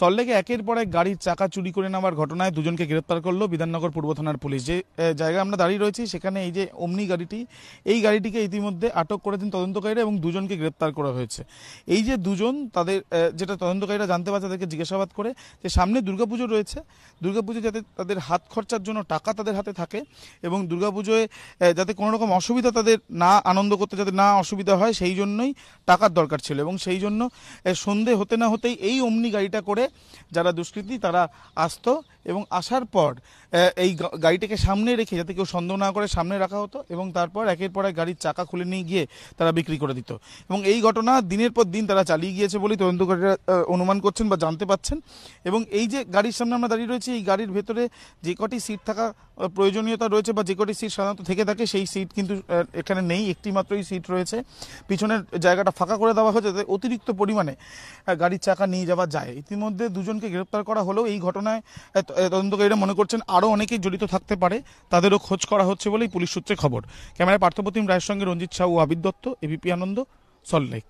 সল্টলেকে একের পর এক গাড়ির চাকা চুরি করে নেওয়ার ঘটনায় দুজনকে গ্রেপ্তার করলো বিধাননগর পূর্ব থানার পুলিশ যে জায়গায় আমরা দাঁড়িয়ে রয়েছি সেখানে এই যে অমনি গাড়িটি এই গাড়িটিকে ইতিমধ্যে আটক করেছেন তদন্তকারীরা এবং দুজনকে গ্রেপ্তার করা হয়েছে এই যে দুজন তাদের যেটা তদন্তকারীরা জানতে পারে তাদেরকে জিজ্ঞাসাবাদ করে যে সামনে দুর্গাপুজো রয়েছে দুর্গাপুজো যাতে তাদের হাত খরচার জন্য টাকা তাদের হাতে থাকে এবং দুর্গাপুজোয় যাতে কোনো রকম অসুবিধা তাদের না আনন্দ করতে যাতে না অসুবিধা হয় সেই জন্যই টাকার দরকার ছিল এবং সেই জন্য সন্ধে হতে না হতেই এই অমনি গাড়িটা করে পরে যারা দুষ্কৃতী তারা আসত এবং আসার পর এই গাড়িটাকে সামনে রেখে যাতে কেউ সন্দেহ না করে সামনে রাখা হতো এবং তারপর একের পর এক গাড়ির চাকা খুলে নিয়ে গিয়ে তারা বিক্রি করে দিত এবং এই ঘটনা দিনের পর দিন তারা চালিয়ে গিয়েছে বলেই তদন্তকারীরা অনুমান করছেন বা জানতে পাচ্ছেন এবং এই যে গাড়ির সামনে আমরা দাঁড়িয়ে রয়েছি এই গাড়ির ভেতরে যে কটি সিট থাকা প্রয়োজনীয়তা রয়েছে বা যে কটি সিট সাধারণত থেকে থাকে সেই সিট কিন্তু এখানে নেই একটি মাত্রই সিট রয়েছে পিছনের জায়গাটা ফাঁকা করে দেওয়া হয়েছে যাতে অতিরিক্ত পরিমাণে গাড়ির চাকা নিয়ে যাওয়া যায় ইতিমধ্যে মধ্যে দুজনকে গ্রেপ্তার করা হলেও এই ঘটনায় তদন্তকারীরা মনে করছেন আরও অনেকেই জড়িত থাকতে পারে তাদেরও খোঁজ করা হচ্ছে বলেই পুলিশ সূত্রে খবর ক্যামেরায় পার্থপ্রতিম রায়ের সঙ্গে রঞ্জিত সাহু আবির দত্ত এবিপি আনন্দ সল্টলেক